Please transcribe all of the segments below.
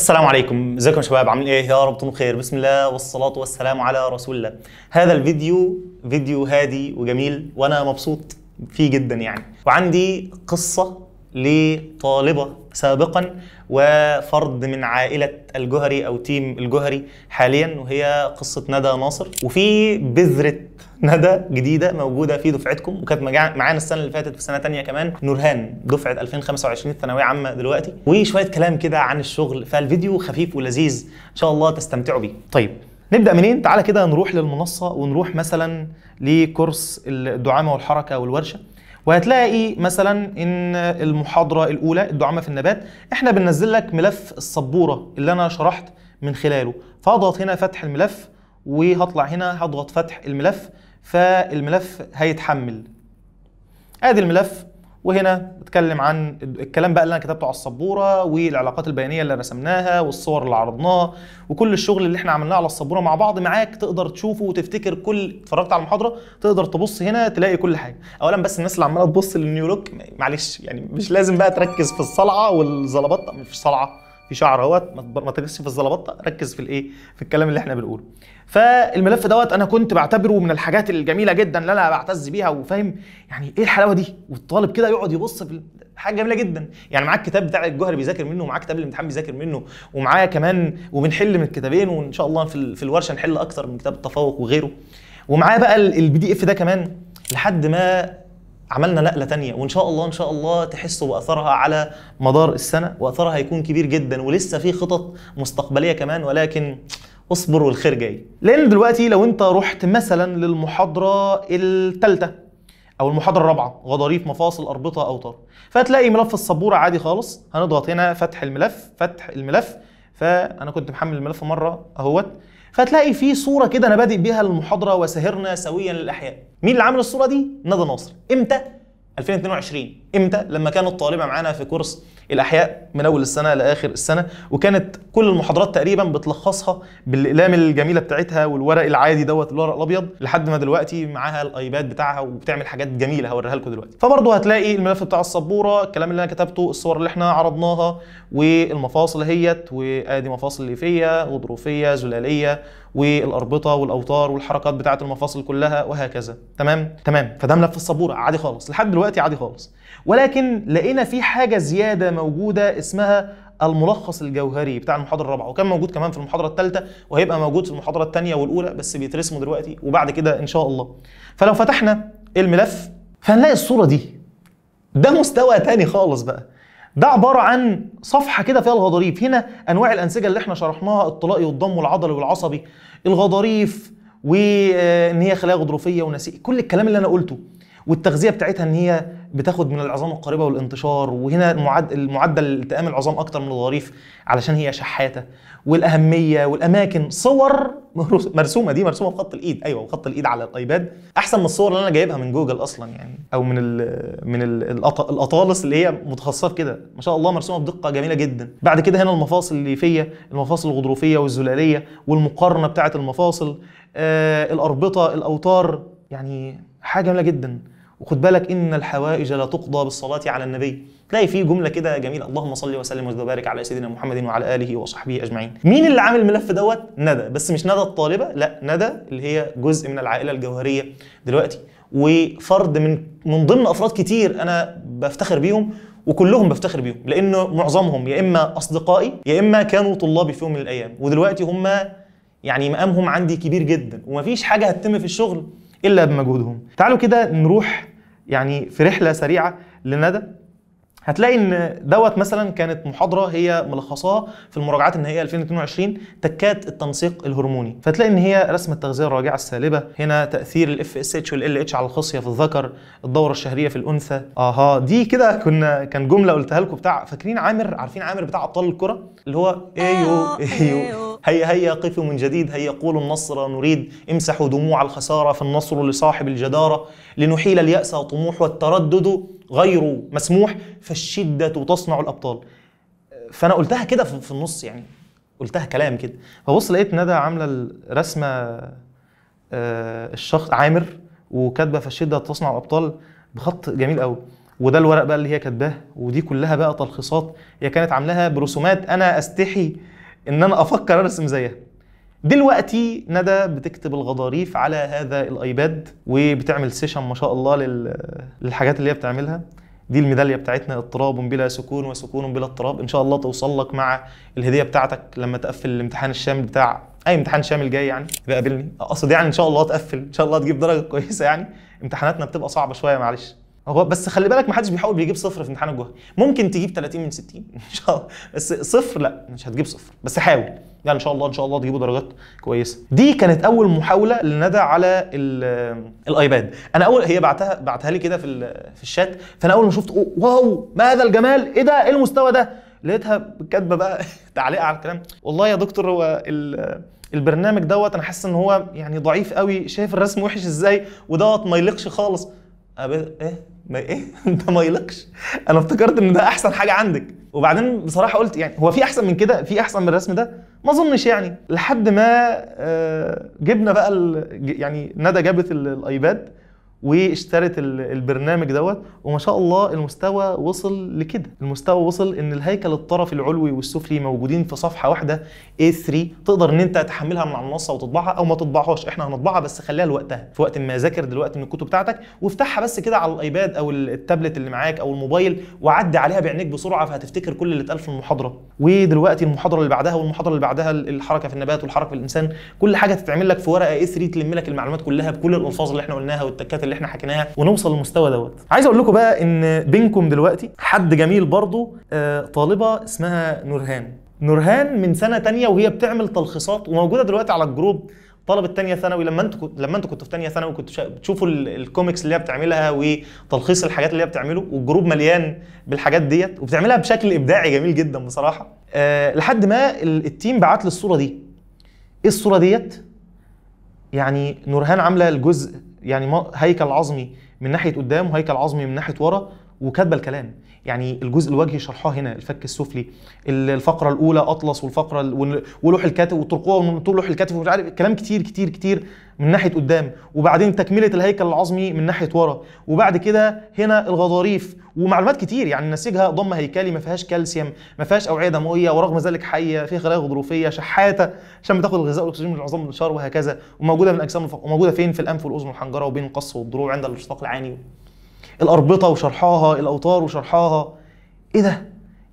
السلام عليكم ازيكم شباب عاملين ايه يا رب تكونوا بخير بسم الله والصلاه والسلام على رسول الله هذا الفيديو فيديو هادي وجميل وانا مبسوط فيه جدا يعني وعندي قصه لطالبة سابقا وفرد من عائلة الجهري أو تيم الجهري حاليا وهي قصة ندى ناصر وفي بذرة ندى جديدة موجودة في دفعتكم وكانت معانا السنة اللي فاتت في سنة تانية كمان نورهان دفعة 2025 ثانوية عامة دلوقتي وشوية كلام كده عن الشغل فالفيديو خفيف ولذيذ إن شاء الله تستمتعوا بيه طيب نبدا منين تعالى كده نروح للمنصه ونروح مثلا لكورس الدعامه والحركه والورشه وهتلاقي مثلا ان المحاضره الاولى الدعامه في النبات احنا بننزل لك ملف السبوره اللي انا شرحت من خلاله فاضغط هنا فتح الملف وهطلع هنا هضغط فتح الملف فالملف هيتحمل ادي الملف وهنا بتكلم عن الكلام بقى اللي انا كتبته على السبوره والعلاقات البيانيه اللي رسمناها والصور اللي عرضناها وكل الشغل اللي احنا عملناه على السبوره مع بعض معاك تقدر تشوفه وتفتكر كل اتفرجت على المحاضره تقدر تبص هنا تلاقي كل حاجه اولا بس الناس اللي عماله تبص للنيو لوك معلش يعني مش لازم بقى تركز في الصلعه والظلبات مش صلعه في شعر اهوت ما تركزش في الزلبطه ركز في الايه في الكلام اللي احنا بنقوله فالملف دوت انا كنت بعتبره من الحاجات الجميله جدا اللي انا بعتز بيها وفاهم يعني ايه الحلاوه دي والطالب كده يقعد يبص في حاجه جميله جدا يعني معاك الكتاب بتاع الجوهر بيذاكر منه ومعاك كتاب الامتحان بيذاكر منه ومعايا كمان وبنحل من الكتابين وان شاء الله في, في الورشه نحل اكتر من كتاب التفوق وغيره ومعايا بقى البي دي اف ده كمان لحد ما عملنا نقله تانية وان شاء الله ان شاء الله تحسوا باثرها على مدار السنه واثرها هيكون كبير جدا ولسه في خطط مستقبليه كمان ولكن اصبر والخير جاي لان دلوقتي لو انت رحت مثلا للمحاضره الثالثه او المحاضره الرابعه غضاريف مفاصل اربطه اوتار فتلاقي ملف السبوره عادي خالص هنضغط هنا فتح الملف فتح الملف فانا كنت محمل الملف مره اهوت فتلاقي في صوره كده انا بادئ بيها المحاضره وسهرنا سويا للاحياء مين اللي عامل الصوره دي ندى ناصر امتى 2022 امتى لما كانت طالبه معانا في كورس الاحياء من اول السنه لاخر السنه وكانت كل المحاضرات تقريبا بتلخصها بالاقلام الجميله بتاعتها والورق العادي دوت الورق الابيض لحد ما دلوقتي معاها الايباد بتاعها وبتعمل حاجات جميله هوريها لكم دلوقتي فبرضه هتلاقي الملف بتاع السبوره الكلام اللي انا كتبته الصور اللي احنا عرضناها والمفاصل هيت وادي مفاصل ليفيه غضروفيه زلاليه والاربطه والاوتار والحركات بتاعه المفاصل كلها وهكذا تمام تمام فده ملف السبوره عادي خالص لحد دلوقتي عادي خالص ولكن لقينا في حاجه زياده موجوده اسمها الملخص الجوهري بتاع المحاضره الرابعه وكان موجود كمان في المحاضره الثالثه وهيبقى موجود في المحاضره الثانيه والاولى بس بيترسموا دلوقتي وبعد كده ان شاء الله فلو فتحنا الملف فهنلاقي الصوره دي ده مستوى تاني خالص بقى ده عبارة عن صفحة كده فيها الغضاريف هنا أنواع الأنسجة اللي احنا شرحناها الطلائي والضم والعضلي والعصبي الغضاريف وإن هي خلايا غضروفية ونسيج كل الكلام اللي أنا قلته والتغذية بتاعتها إن هي بتاخد من العظام القريبه والانتشار وهنا معدل التئام العظام اكتر من الغريف علشان هي شحاته والاهميه والاماكن صور مرسومه دي مرسومه بخط الايد ايوه بخط الايد على الايباد احسن من الصور اللي انا جايبها من جوجل اصلا يعني او من الـ من الاطالس اللي هي متخصصه في كده ما شاء الله مرسومه بدقه جميله جدا بعد كده هنا المفاصل الليفيه المفاصل الغضروفيه والزلاليه والمقارنه بتاعه المفاصل آه الاربطه الاوتار يعني حاجه جميله جدا وخد بالك ان الحوائج لا تقضى بالصلاه على النبي تلاقي فيه جمله كده جميله اللهم صل وسلم وبارك على سيدنا محمد وعلى اله وصحبه اجمعين مين اللي عامل الملف دوت ندى بس مش ندى الطالبه لا ندى اللي هي جزء من العائله الجوهريه دلوقتي وفرد من من ضمن افراد كتير انا بفتخر بيهم وكلهم بفتخر بيهم لانه معظمهم يا اما اصدقائي يا اما كانوا طلابي في يوم من الايام ودلوقتي هم يعني مقامهم عندي كبير جدا ومفيش حاجه هتتم في الشغل الا بمجهودهم تعالوا كده نروح يعني في رحله سريعه لندى هتلاقي ان دوت مثلا كانت محاضره هي ملخصاها في المراجعات النهائيه 2022 تكات التنسيق الهرموني فتلاقي ان هي رسم التغذيه الراجعه السالبه هنا تاثير الاف اس اتش والال اتش على الخصيه في الذكر الدوره الشهريه في الانثى اها دي كده كنا كان جمله قلتها لكم بتاع فاكرين عامر عارفين عامر بتاع ابطال الكره اللي هو ايو إيه آه، إيه ايو, أيو. هيا هيا قفوا من جديد هيا قولوا النصر نريد امسحوا دموع الخسارة فالنصر لصاحب الجدارة لنحيل اليأس طموح والتردد غير مسموح فالشدة تصنع الأبطال فأنا قلتها كده في النص يعني قلتها كلام كده فبص لقيت ندى عاملة الرسمة آه، الشخص عامر وكاتبة فالشدة تصنع الأبطال بخط جميل قوي وده الورق بقى اللي هي كاتباه ودي كلها بقى تلخيصات هي كانت عاملاها برسومات انا استحي ان انا افكر ارسم زيها دلوقتي ندى بتكتب الغضاريف على هذا الايباد وبتعمل سيشن ما شاء الله للحاجات اللي هي بتعملها دي الميداليه بتاعتنا اضطراب بلا سكون وسكون بلا اضطراب ان شاء الله توصل لك مع الهديه بتاعتك لما تقفل الامتحان الشامل بتاع اي امتحان شامل جاي يعني اذا قابلني اقصد يعني ان شاء الله تقفل ان شاء الله تجيب درجه كويسه يعني امتحاناتنا بتبقى صعبه شويه معلش هو بس خلي بالك ما حدش بيحاول بيجيب صفر في امتحان الجهري ممكن تجيب 30 من 60 ان شاء الله بس صفر لا مش هتجيب صفر بس حاول يعني ان شاء الله ان شاء الله تجيبوا درجات كويسه دي كانت اول محاوله لندى على آه، الايباد انا اول هي بعتها بعتها لي كده في في الشات فانا اول ما شفت واو ما هذا الجمال ايه ده ايه المستوى ده لقيتها كاتبه بقى تعليق على الكلام والله يا دكتور هو البرنامج دوت انا حاسس ان هو يعني ضعيف قوي شايف الرسم وحش ازاي ودوت ما يليقش خالص أبي... ايه ما ايه انت ما يلقش انا افتكرت ان ده احسن حاجه عندك وبعدين بصراحه قلت يعني هو في احسن من كده في احسن من الرسم ده ما اظنش يعني لحد ما آه، جبنا بقى ال... يعني ندى جابت الايباد واشترت البرنامج دوت وما شاء الله المستوى وصل لكده المستوى وصل ان الهيكل الطرفي العلوي والسفلي موجودين في صفحه واحده A3 تقدر ان انت تحملها من على المنصه وتطبعها او ما تطبعهاش احنا هنطبعها بس خليها لوقتها في وقت ما ذاكر دلوقتي من الكتب بتاعتك وافتحها بس كده على الايباد او التابلت اللي معاك او الموبايل وعدي عليها بعينيك بسرعه فهتفتكر كل اللي اتقال في المحاضره ودلوقتي المحاضره اللي بعدها والمحاضره اللي بعدها الحركه في النبات والحركه في الانسان كل حاجه تتعمل لك في ورقه A3 تلم لك المعلومات كلها بكل الالفاظ اللي احنا قلناها والتكات اللي احنا حكيناها ونوصل للمستوى دوت عايز اقول لكم بقى ان بينكم دلوقتي حد جميل برضو آه، طالبه اسمها نورهان نورهان من سنه تانية وهي بتعمل تلخيصات وموجوده دلوقتي على الجروب طلب الثانيه ثانوي لما انتوا لما انتوا كنتوا في تانية ثانوي كنتوا بتشوفوا الكوميكس اللي هي بتعملها وتلخيص الحاجات اللي هي بتعمله والجروب مليان بالحاجات ديت وبتعملها بشكل ابداعي جميل جدا بصراحه أه لحد ما التيم بعت لي الصوره دي ايه الصوره ديت يعني نورهان عامله الجزء يعني هيكل عظمي من ناحيه قدام وهيكل عظمي من ناحيه ورا وكاتبه الكلام يعني الجزء الوجهي شرحاه هنا الفك السفلي الفقره الاولى اطلس والفقره ولوح الكتف والترقوه ومنطور لوح الكتف ومش عارف كلام كتير كتير كتير من ناحيه قدام وبعدين تكمله الهيكل العظمي من ناحيه ورا وبعد كده هنا الغضاريف ومعلومات كتير يعني نسيجها ضم هيكلي ما فيهاش كالسيوم ما فيهاش اوعيه دمويه ورغم ذلك حيه فيها خلايا غضروفيه شحاته عشان بتاخد الغذاء والاكسجين من العظام والشعر وهكذا وموجوده من اجسام الفقر وموجوده فين في الانف والاذن والحنجره وبين القص والضروع عند الاشتقاق العاني الاربطه وشرحها الاوتار وشرحها ايه ده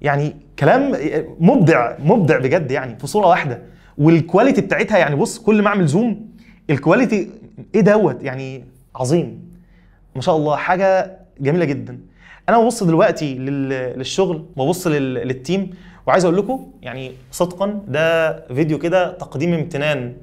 يعني كلام مبدع مبدع بجد يعني في صوره واحده والكواليتي بتاعتها يعني بص كل ما اعمل زوم الكواليتي ايه دوت يعني عظيم ما شاء الله حاجه جميله جدا انا ببص دلوقتي للشغل ببص للتيم وعايز اقول لكم يعني صدقا ده فيديو كده تقديم امتنان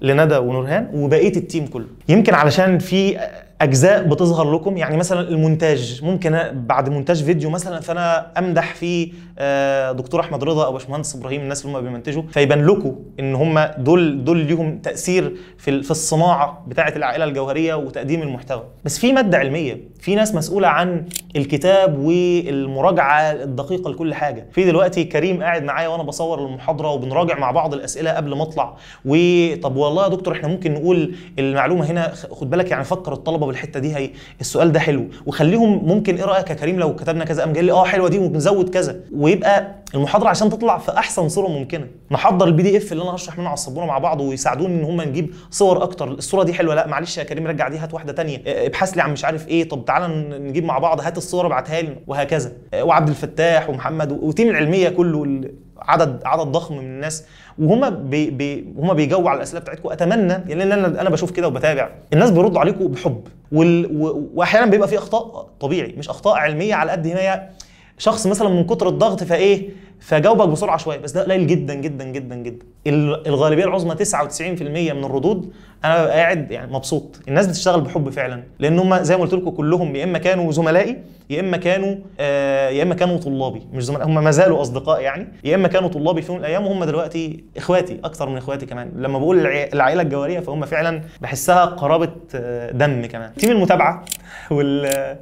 لندى ونورهان وبقيه التيم كله يمكن علشان في اجزاء بتظهر لكم يعني مثلا المونتاج ممكن بعد مونتاج فيديو مثلا فانا امدح فيه آه، دكتور احمد رضا او باشمهندس ابراهيم الناس اللي هم بيمنتجوا فيبان لكم ان هم دول دول ليهم تاثير في في الصناعه بتاعه العائله الجوهريه وتقديم المحتوى بس في ماده علميه في ناس مسؤوله عن الكتاب والمراجعه الدقيقه لكل حاجه في دلوقتي كريم قاعد معايا وانا بصور المحاضره وبنراجع مع بعض الاسئله قبل ما اطلع وطب والله يا دكتور احنا ممكن نقول المعلومه هنا خد بالك يعني فكر الطلبه والحته دي هي السؤال ده حلو وخليهم ممكن ايه رايك يا كريم لو كتبنا كذا قام قال لي اه حلوه دي ونزود كذا ويبقى المحاضره عشان تطلع في احسن صوره ممكنه نحضر البي دي اف اللي انا هشرح منه على الصبونه مع بعض ويساعدوني ان هم نجيب صور اكتر الصوره دي حلوه لا معلش يا كريم رجع دي هات واحده ثانيه آه، ابحث لي عن مش عارف ايه طب تعالى نجيب مع بعض هات الصوره ابعتها لي وهكذا آه، وعبد الفتاح ومحمد وتيم العلميه كله عدد عدد ضخم من الناس وهما بي بي هما بيجوا على الاسئله بتاعتكم اتمنى يعني انا انا بشوف كده وبتابع الناس بيردوا عليكم بحب واحيانا بيبقى في اخطاء طبيعي مش اخطاء علميه على قد ما هي شخص مثلا من كتر الضغط فايه فجاوبك بسرعه شويه بس ده قليل جدا جدا جدا جدا الغالبيه العظمى 99% من الردود انا ببقى قاعد يعني مبسوط الناس بتشتغل بحب فعلا لان هم زي ما قلت لكم كلهم يا اما كانوا زملائي يا اما كانوا آه يا اما كانوا طلابي مش زملاء هم ما زالوا اصدقاء يعني يا اما كانوا طلابي في يوم من الايام وهم دلوقتي اخواتي اكثر من اخواتي كمان لما بقول العائله الجواريه فهم فعلا بحسها قرابه آه، دم كمان تيم المتابعه وال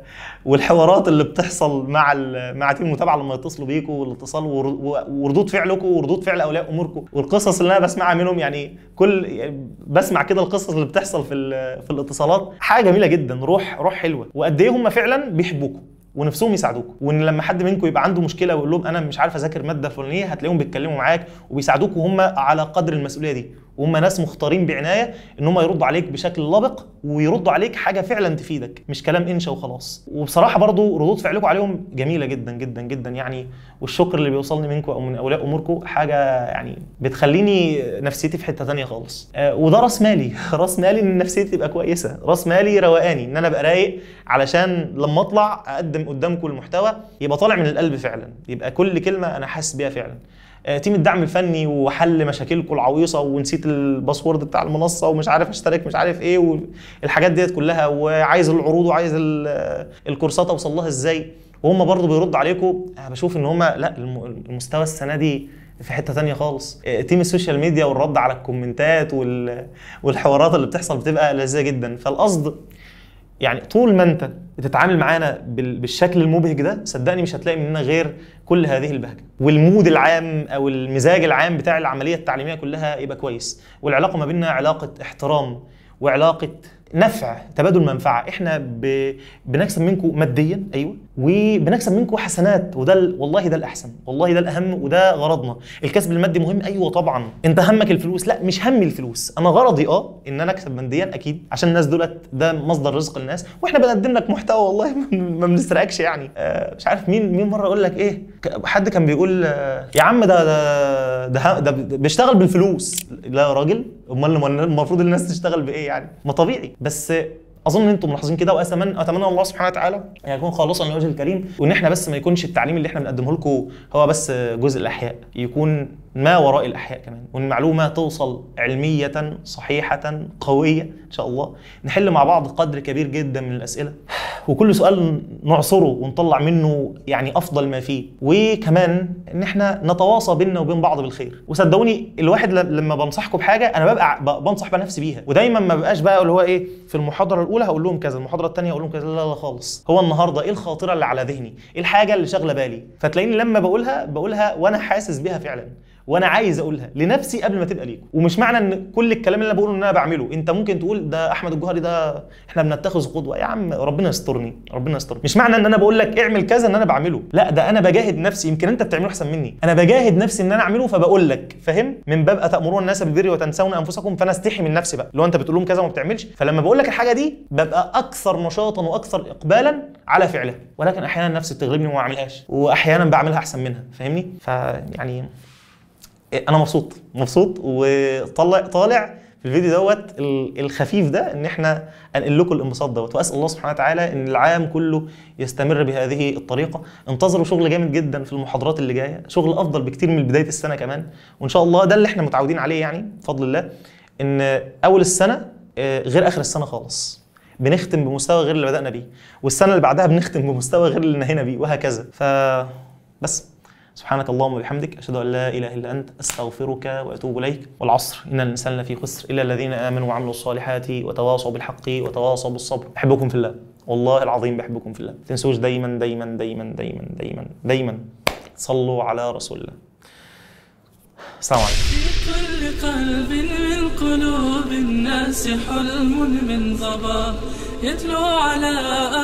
والحوارات اللي بتحصل مع مع تيم المتابعه لما يتصلوا بيكوا والاتصال ورد وردود فعلكم وردود فعل اولياء اموركم والقصص اللي انا بسمعها منهم يعني كل يعني بسمع كده القصص اللي بتحصل في في الاتصالات حاجه جميله جدا روح روح حلوه وقد ايه هم فعلا بيحبوكم ونفسهم يساعدوكم وان لما حد منكم يبقى عنده مشكله ويقول لهم انا مش عارف اذاكر ماده فلانيه هتلاقيهم بيتكلموا معاك وبيساعدوك وهم على قدر المسؤوليه دي وهم ناس مختارين بعنايه ان هم يردوا عليك بشكل لبق ويردوا عليك حاجه فعلا تفيدك مش كلام انشا وخلاص وبصراحه برضو ردود فعلكم عليهم جميله جدا جدا جدا يعني والشكر اللي بيوصلني منكم او من اولياء اموركم حاجه يعني بتخليني نفسيتي في حته ثانيه خالص آه وده راس مالي راس مالي ان نفسيتي تبقى كويسه راس مالي روقاني ان انا ابقى رايق علشان لما اطلع اقدم قدامكم المحتوى يبقى طالع من القلب فعلا يبقى كل كلمه انا حاسس بيها فعلا آه، تيم الدعم الفني وحل مشاكلكم العويصه ونسيت الباسورد بتاع المنصه ومش عارف اشترك مش عارف ايه والحاجات ديت كلها وعايز العروض وعايز الكورسات اوصل لها ازاي وهم برضو بيردوا عليكم انا بشوف ان هم لا المستوى السنه دي في حته تانية خالص آه، تيم السوشيال ميديا والرد على الكومنتات والحوارات اللي بتحصل بتبقى لذيذه جدا فالقصد يعني طول ما انت بتتعامل معانا بالشكل المبهج ده صدقني مش هتلاقي مننا غير كل هذه البهجه والمود العام او المزاج العام بتاع العمليه التعليميه كلها يبقى كويس والعلاقه ما بيننا علاقه احترام وعلاقه نفع تبادل منفعه احنا ب... بنكسب منكم ماديا ايوه وبنكسب منكم حسنات وده ال... والله ده الاحسن والله ده الاهم وده غرضنا الكسب المادي مهم ايوه طبعا انت همك الفلوس لا مش همي الفلوس انا غرضي اه ان انا اكسب ماديا اكيد عشان الناس دولت ده مصدر رزق الناس واحنا بنقدم لك محتوى والله ما بنسرقكش يعني آه مش عارف مين مين مره اقول لك ايه حد كان بيقول آه، يا عم ده ده ده, ده بيشتغل بالفلوس لا يا راجل امال المفروض الناس تشتغل بايه يعني ما طبيعي بس اظن انتم ملاحظين كده واتمنى اتمنى الله سبحانه وتعالى يكون خالصا لوجه الكريم وان احنا بس ما يكونش التعليم اللي احنا بنقدمه لكم هو بس جزء الاحياء يكون ما وراء الاحياء كمان والمعلومه توصل علميه صحيحه قويه ان شاء الله نحل مع بعض قدر كبير جدا من الاسئله وكل سؤال نعصره ونطلع منه يعني افضل ما فيه وكمان ان احنا نتواصى بينا وبين بعض بالخير وصدقوني الواحد لما بنصحكم بحاجه انا ببقى بنصح بنفسي بيها ودايما ما ببقاش بقى اللي هو ايه في المحاضره الاولى هقول لهم كذا المحاضره الثانيه هقول لهم كذا لا لا خالص هو النهارده ايه الخاطره اللي على ذهني ايه الحاجه اللي شاغله بالي فتلاقيني لما بقولها بقولها وانا حاسس بيها فعلا وانا عايز اقولها لنفسي قبل ما تبقى ليكم ومش معنى ان كل الكلام اللي انا بقوله ان انا بعمله انت ممكن تقول ده احمد الجوهري ده احنا بنتخذ قدوه يا عم ربنا يسترني ربنا يسترني مش معنى ان انا بقول لك اعمل كذا ان انا بعمله لا ده انا بجاهد نفسي يمكن انت بتعمله احسن مني انا بجاهد نفسي ان انا اعمله فبقول لك فاهم من باب اتامرون الناس بالبر وتنسون انفسكم فانا استحي من نفسي بقى لو انت بتقول لهم كذا وما بتعملش فلما بقول لك الحاجه دي ببقى اكثر نشاطا واكثر اقبالا على فعلها ولكن احيانا نفسي بتغلبني وما اعملهاش واحيانا بعملها احسن منها فاهمني فيعني انا مبسوط مبسوط وطالع طالع في الفيديو دوت الخفيف ده ان احنا انقل لكم الانبساط دوت واسال الله سبحانه وتعالى ان العام كله يستمر بهذه الطريقه انتظروا شغل جامد جدا في المحاضرات اللي جايه شغل افضل بكتير من بدايه السنه كمان وان شاء الله ده اللي احنا متعودين عليه يعني بفضل الله ان اول السنه آه، غير اخر السنه خالص بنختم بمستوى غير اللي بدانا بيه والسنه اللي بعدها بنختم بمستوى غير اللي نهينا بيه وهكذا ف بس سبحانك اللهم وبحمدك اشهد ان لا اله الا انت استغفرك واتوب اليك والعصر ان الانسان لفي خسر الا الذين امنوا وعملوا الصالحات وتواصوا بالحق وتواصوا بالصبر احبكم في الله والله العظيم بحبكم في الله تنسوش دايما دايما دايما دايما دايما دايما صلوا على رسول الله السلام عليكم في كل قلب من قلوب الناس حلم من ضبا يتلو على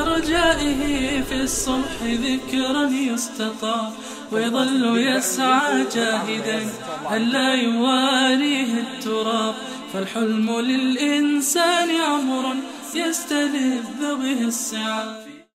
أرجائه في الصبح ذكرا يستطاع ويظل يسعى جاهدا ألا يواريه التراب فالحلم للإنسان عمر يستلذ به السعاب